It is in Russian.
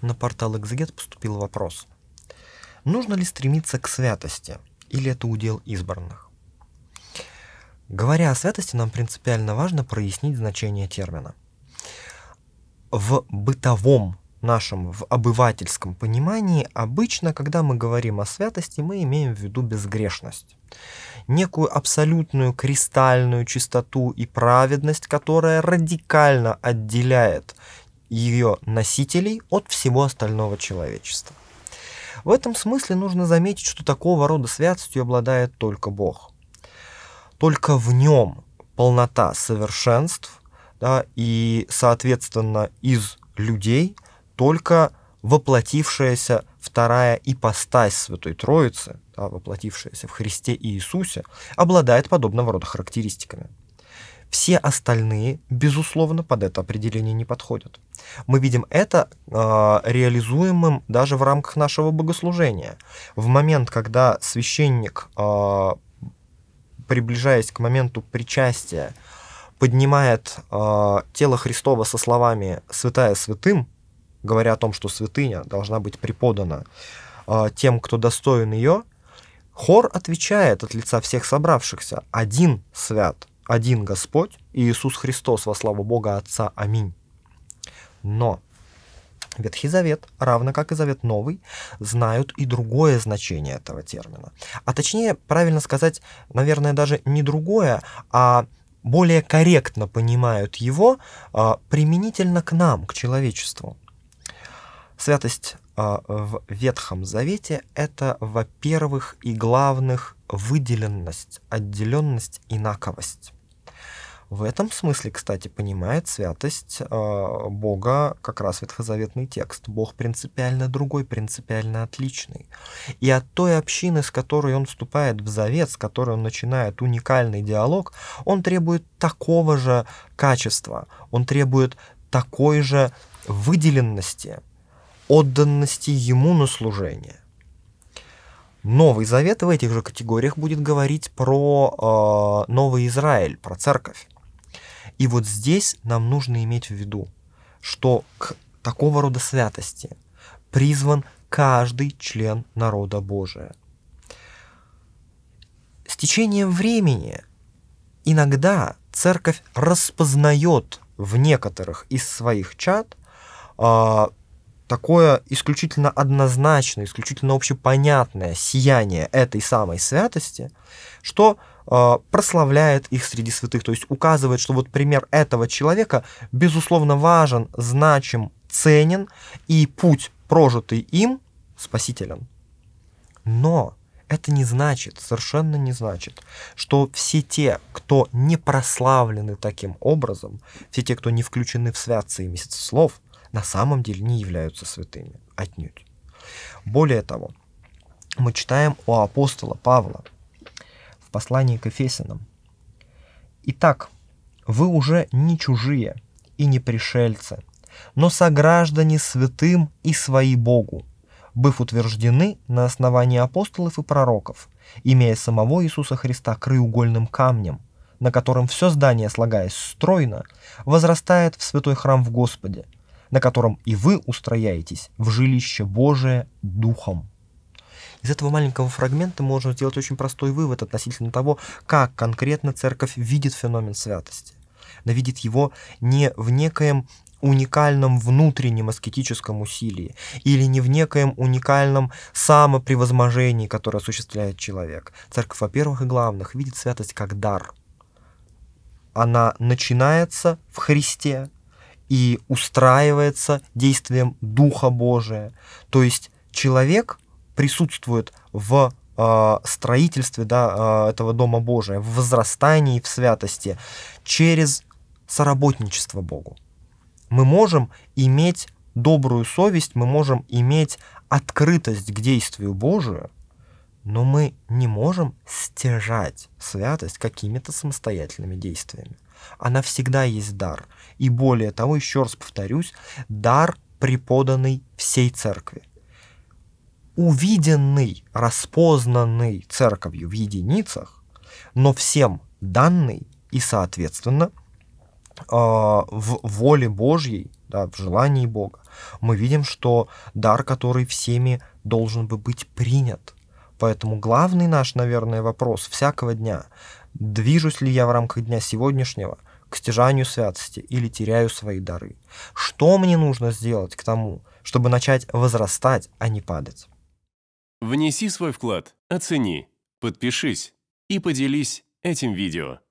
На портал Экзегет поступил вопрос. Нужно ли стремиться к святости, или это удел избранных? Говоря о святости, нам принципиально важно прояснить значение термина. В бытовом нашем, в обывательском понимании, обычно, когда мы говорим о святости, мы имеем в виду безгрешность. Некую абсолютную кристальную чистоту и праведность, которая радикально отделяет ее носителей от всего остального человечества. В этом смысле нужно заметить, что такого рода святостью обладает только Бог. Только в нем полнота совершенств, да, и, соответственно, из людей только воплотившаяся вторая ипостась Святой Троицы, да, воплотившаяся в Христе и Иисусе, обладает подобного рода характеристиками. Все остальные, безусловно, под это определение не подходят. Мы видим это э, реализуемым даже в рамках нашего богослужения. В момент, когда священник, э, приближаясь к моменту причастия, поднимает э, тело Христова со словами «святая святым», говоря о том, что святыня должна быть преподана э, тем, кто достоин ее, хор отвечает от лица всех собравшихся «один свят» один Господь и Иисус Христос во славу Бога Отца. Аминь. Но Ветхий Завет, равно как и Завет Новый, знают и другое значение этого термина. А точнее, правильно сказать, наверное, даже не другое, а более корректно понимают его а, применительно к нам, к человечеству. Святость а, в Ветхом Завете — это, во-первых, и главных выделенность, отделенность, инаковость. В этом смысле, кстати, понимает святость э, Бога как раз ветхозаветный текст. Бог принципиально другой, принципиально отличный. И от той общины, с которой он вступает в завет, с которой он начинает уникальный диалог, он требует такого же качества, он требует такой же выделенности, отданности ему на служение. Новый Завет в этих же категориях будет говорить про э, Новый Израиль, про церковь. И вот здесь нам нужно иметь в виду, что к такого рода святости призван каждый член народа Божия. С течением времени иногда церковь распознает в некоторых из своих чад а, такое исключительно однозначное, исключительно общепонятное сияние этой самой святости, что э, прославляет их среди святых, то есть указывает, что вот пример этого человека безусловно важен, значим, ценен, и путь, прожитый им, спасителен. Но это не значит, совершенно не значит, что все те, кто не прославлены таким образом, все те, кто не включены в святцы и месяц слов – на самом деле не являются святыми, отнюдь. Более того, мы читаем у апостола Павла в послании к Эфесинам. «Итак, вы уже не чужие и не пришельцы, но сограждане святым и свои Богу, быв утверждены на основании апостолов и пророков, имея самого Иисуса Христа краеугольным камнем, на котором все здание, слагаясь стройно, возрастает в святой храм в Господе – на котором и вы устрояетесь в жилище Божие Духом. Из этого маленького фрагмента можно сделать очень простой вывод относительно того, как конкретно церковь видит феномен святости. Она видит его не в некоем уникальном внутреннем аскетическом усилии или не в некоем уникальном самопревозможении, которое осуществляет человек. Церковь, во-первых, и главных видит святость как дар. Она начинается в Христе, и устраивается действием Духа Божия. То есть человек присутствует в э, строительстве да, э, этого Дома Божия, в возрастании, в святости, через соработничество Богу. Мы можем иметь добрую совесть, мы можем иметь открытость к действию Божию, но мы не можем стяжать святость какими-то самостоятельными действиями. Она всегда есть дар. И более того, еще раз повторюсь, дар, преподанный всей церкви. Увиденный, распознанный церковью в единицах, но всем данный и, соответственно, а, в воле Божьей, да, в желании Бога, мы видим, что дар, который всеми должен бы быть принят. Поэтому главный наш, наверное, вопрос всякого дня Движусь ли я в рамках дня сегодняшнего к стяжанию святости или теряю свои дары? Что мне нужно сделать к тому, чтобы начать возрастать, а не падать? Внеси свой вклад, оцени, подпишись и поделись этим видео.